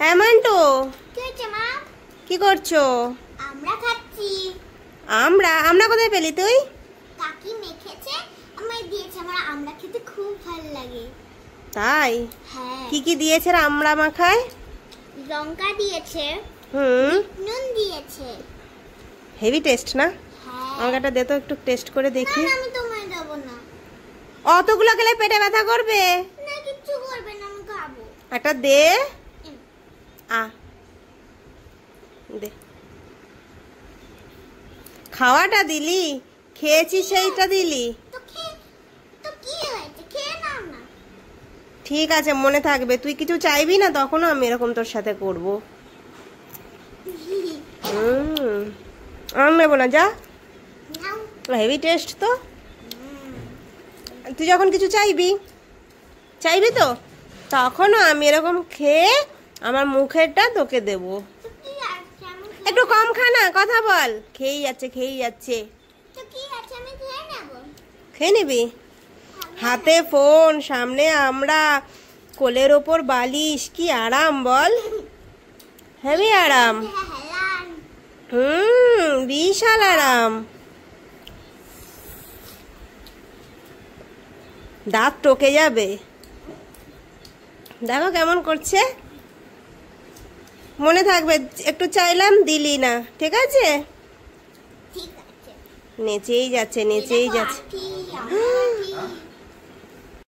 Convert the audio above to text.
হ্যাঁ মান্টু কি করছো আমরা খাচ্ছি আমরা আমরা কোথায় পেলি তুই কাকি মেখেছে আমায় দিয়েছে আমার আমরা খেতে খুব ভালো লাগে তাই হ্যাঁ। কি কি দিয়েছে আমরা মাখায় লঙ্কা দিয়েছে হুম নুন দিয়েছে হেভি টেস্ট না লঙ্কাটা হ্যাঁ। দে তো একটু টেস্ট করে দেখি আমি তোমায় দেব না অতগুলো খেলে পেটে ব্যথা করবে না করবে না আমি খাবো একটা দে আ দে খাওয়াটা দিলি খেয়েছি সেইটা দিলি ঠিক আছে মনে থাকবে তুই কিছু চাইবি না তখনও আমি এরকম তোর সাথে করবো আর নেবো না যা হেভি টেস্ট তো তুই যখন কিছু চাইবি চাইবি তো তখনও আমি এরকম খেয়ে আমার মুখেরটা তোকে দেবো একটু কম খানা কথা বল খেয়েই যাচ্ছে খেয়ে যাচ্ছে খেয়ে নিবি হাতে ফোন সামনে আমরা কোলের ওপর বালিশ কি আরাম বল হ্যাঁ আরাম হুম বিশাল আরাম দাঁত টোকে যাবে দেখো কেমন করছে মনে থাকবে একটু চাইলাম দিলি না ঠিক আছে নেচেই যাচ্ছে নেচেই যাচ্ছে